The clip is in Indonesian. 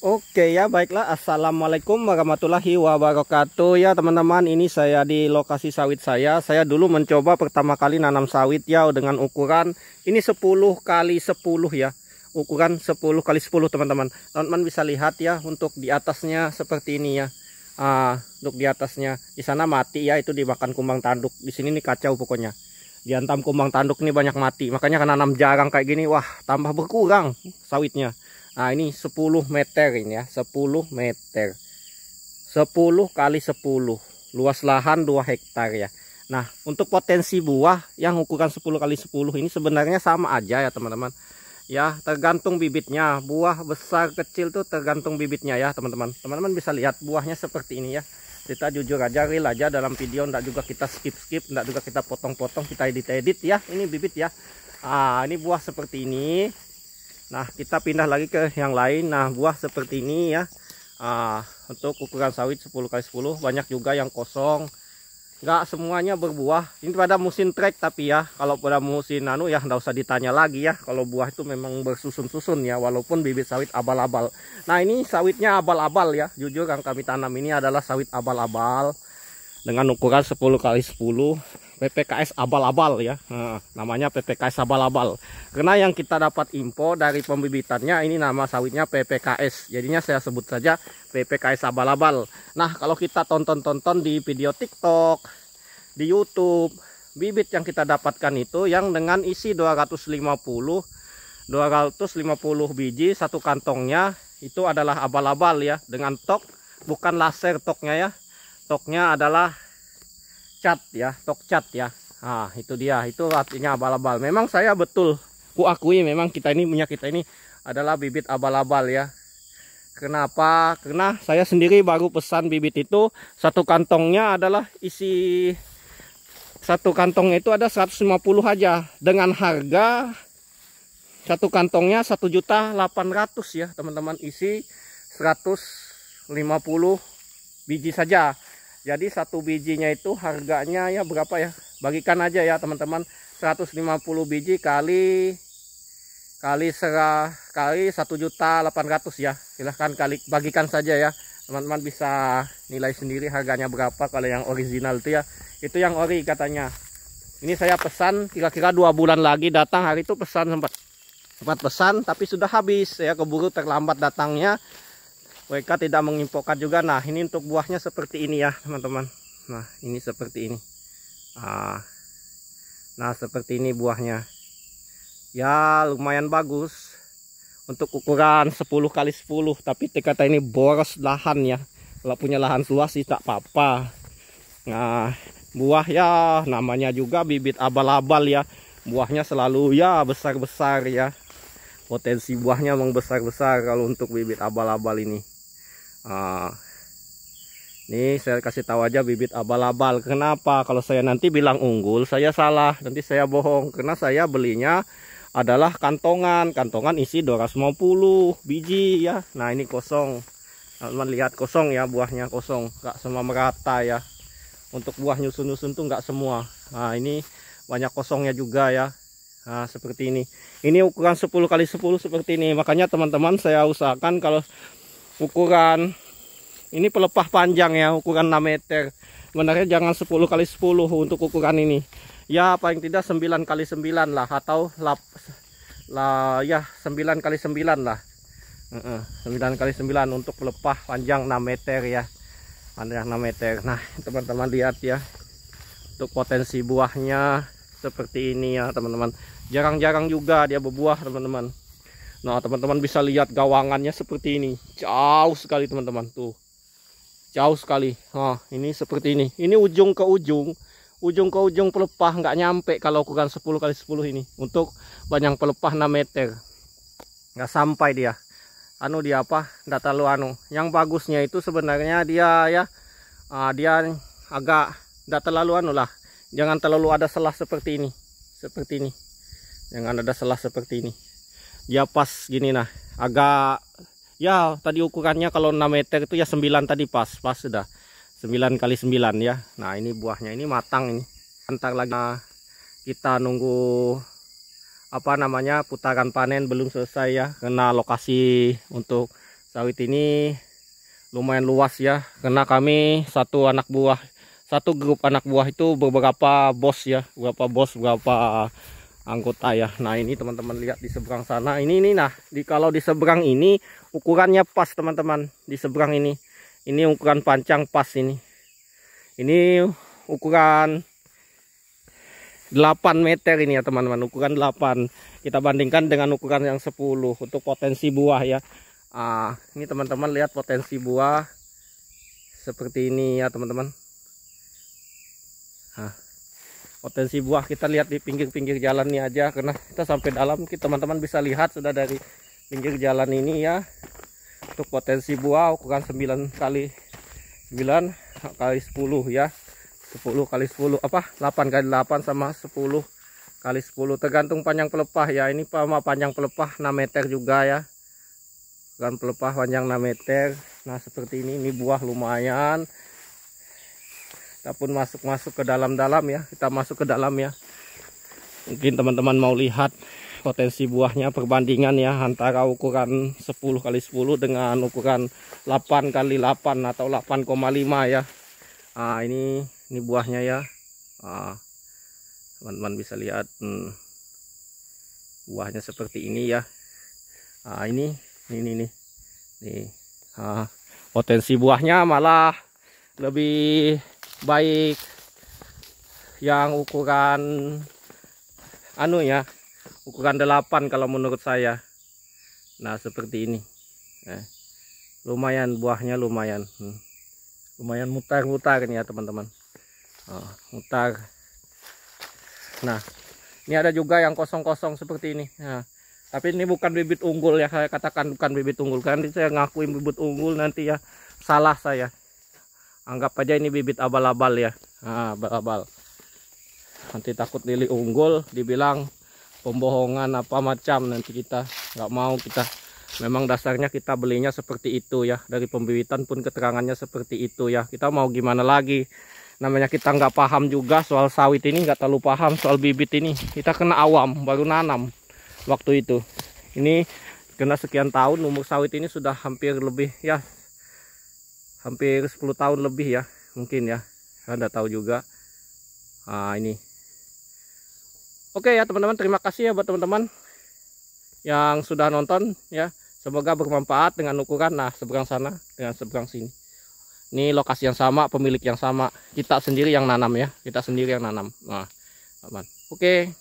Oke ya baiklah Assalamualaikum warahmatullahi wabarakatuh ya teman-teman ini saya di lokasi sawit saya saya dulu mencoba pertama kali nanam sawit ya dengan ukuran ini 10 kali 10 ya ukuran 10 kali 10 teman-teman teman-teman bisa lihat ya untuk di atasnya seperti ini ya ah, untuk di atasnya di sana mati ya itu dimakan kumbang tanduk di sini nih kacau pokoknya diantam kumbang tanduk nih banyak mati makanya kan nanam jarang kayak gini wah tambah berkurang sawitnya Nah ini 10 meter ini ya 10 meter 10 kali 10 luas lahan 2 hektar ya Nah untuk potensi buah yang ukuran 10 kali 10 ini sebenarnya sama aja ya teman-teman Ya tergantung bibitnya buah besar kecil tuh tergantung bibitnya ya teman-teman Teman-teman bisa lihat buahnya seperti ini ya kita jujur aja real aja dalam video ndak juga kita skip-skip ndak juga kita potong-potong kita edit-edit ya ini bibit ya ah ini buah seperti ini Nah kita pindah lagi ke yang lain Nah buah seperti ini ya uh, Untuk ukuran sawit 10x10 Banyak juga yang kosong Nggak semuanya berbuah Ini pada musim trek tapi ya Kalau pada musim nano ya nggak usah ditanya lagi ya Kalau buah itu memang bersusun-susun ya Walaupun bibit sawit abal-abal Nah ini sawitnya abal-abal ya Jujur yang kami tanam ini adalah sawit abal-abal Dengan ukuran 10x10 PPKS abal-abal ya namanya PPKS abal-abal karena yang kita dapat info dari pembibitannya ini nama sawitnya PPKS jadinya saya sebut saja PPKS abal-abal nah kalau kita tonton-tonton di video TikTok di YouTube bibit yang kita dapatkan itu yang dengan isi 250 250 biji satu kantongnya itu adalah abal-abal ya dengan tok bukan laser toknya ya toknya adalah cat ya tok cat ya Ah, itu dia itu artinya abal-abal memang saya betul ku akui memang kita ini punya kita ini adalah bibit abal-abal ya kenapa karena saya sendiri baru pesan bibit itu satu kantongnya adalah isi satu kantong itu ada 150 aja dengan harga satu kantongnya satu juta ya teman-teman isi 150 biji saja jadi satu bijinya itu harganya ya berapa ya? Bagikan aja ya teman-teman. 150 biji kali kali serah kali 1.800 ya. Silahkan kali bagikan saja ya. Teman-teman bisa nilai sendiri harganya berapa kalau yang original itu ya. Itu yang ori katanya. Ini saya pesan kira-kira dua bulan lagi datang hari itu pesan sempat sempat pesan tapi sudah habis ya keburu terlambat datangnya mereka tidak mengimpokkan juga nah ini untuk buahnya seperti ini ya teman-teman nah ini seperti ini nah, nah seperti ini buahnya ya lumayan bagus untuk ukuran 10 kali 10 tapi kata ini boros lahan ya kalau punya lahan luas sih tak apa-apa nah buah ya namanya juga bibit abal-abal ya buahnya selalu ya besar-besar ya potensi buahnya memang besar-besar kalau untuk bibit abal-abal ini uh, nih saya kasih tahu aja bibit abal-abal. Kenapa? Kalau saya nanti bilang unggul, saya salah. Nanti saya bohong karena saya belinya adalah kantongan. Kantongan isi 250 biji ya. Nah, ini kosong. Teman lihat kosong ya buahnya kosong, Gak semua merata ya. Untuk buah nyusun-nyusun tuh gak semua. Nah, ini banyak kosongnya juga ya. Nah, seperti ini. Ini ukuran 10 kali 10 seperti ini. Makanya teman-teman saya usahakan kalau ukuran ini pelepah panjang ya ukuran 6 meter sebenarnya jangan 10 kali 10 untuk ukuran ini ya paling tidak 9 kali 9 lah atau lap, lah ya 9 kali 9 lah 9 kali 9 untuk pelepah panjang 6 meter ya panjang 6 meter nah teman-teman lihat ya untuk potensi buahnya seperti ini ya teman-teman jarang-jarang juga dia berbuah teman-teman Nah teman-teman bisa lihat gawangannya seperti ini Jauh sekali teman-teman Tuh Jauh sekali Nah ini seperti ini Ini ujung ke ujung Ujung ke ujung pelepah nggak nyampe kalau ukuran 10 kali 10 ini Untuk banyak pelepah 6 meter Nggak sampai dia Anu dia apa Nggak terlalu anu Yang bagusnya itu sebenarnya dia ya uh, Dia agak Nggak terlalu anu lah Jangan terlalu ada selah seperti ini Seperti ini Jangan ada selah seperti ini ya pas gini nah agak ya tadi ukurannya kalau 6 meter itu ya 9 tadi pas pas sudah 9 kali 9 ya nah ini buahnya ini matang ini Entar lagi nah, kita nunggu apa namanya putaran panen belum selesai ya Kena lokasi untuk sawit ini lumayan luas ya Kena kami satu anak buah satu grup anak buah itu beberapa bos ya beberapa bos beberapa anggota ya nah ini teman-teman lihat di seberang sana ini ini nah di kalau di seberang ini ukurannya pas teman-teman di seberang ini ini ukuran panjang pas ini ini ukuran 8 meter ini ya teman-teman ukuran 8 kita bandingkan dengan ukuran yang 10 untuk potensi buah ya ah ini teman-teman lihat potensi buah seperti ini ya teman-teman ah potensi buah kita lihat di pinggir-pinggir jalan ini aja karena kita sampai dalam teman-teman bisa lihat sudah dari pinggir jalan ini ya untuk potensi buah ukuran 9 kali 9 kali 10 ya 10 kali 10 apa 8 kali 8 sama 10 kali 10 tergantung panjang pelepah ya ini sama panjang pelepah 6 meter juga ya kan pelepah panjang 6 meter nah seperti ini ini buah lumayan kita pun masuk-masuk ke dalam-dalam ya kita masuk ke dalam ya mungkin teman-teman mau lihat potensi buahnya perbandingan ya antara ukuran 10 kali 10 dengan ukuran 8 kali 8 atau 8,5 ya ah ini ini buahnya ya ah, teman-teman ah, bisa lihat hmm, buahnya seperti ini ya ah ini ini nih nih ah, potensi buahnya malah lebih baik yang ukuran anu ya ukuran 8 kalau menurut saya nah seperti ini eh, lumayan buahnya lumayan hmm. lumayan mutar-mutar ini ya teman-teman oh, mutar nah ini ada juga yang kosong-kosong seperti ini nah, tapi ini bukan bibit unggul ya saya katakan bukan bibit unggul kan saya ngakuin bibit unggul nanti ya salah saya anggap aja ini bibit abal-abal ya ah, abal-abal nah, nanti takut lili unggul dibilang pembohongan apa macam nanti kita nggak mau kita memang dasarnya kita belinya seperti itu ya dari pembibitan pun keterangannya seperti itu ya kita mau gimana lagi namanya kita nggak paham juga soal sawit ini nggak terlalu paham soal bibit ini kita kena awam baru nanam waktu itu ini kena sekian tahun umur sawit ini sudah hampir lebih ya hampir 10 tahun lebih ya mungkin ya saya tahu juga nah, ini oke ya teman-teman terima kasih ya buat teman-teman yang sudah nonton ya semoga bermanfaat dengan ukuran nah seberang sana dengan seberang sini ini lokasi yang sama pemilik yang sama kita sendiri yang nanam ya kita sendiri yang nanam nah teman oke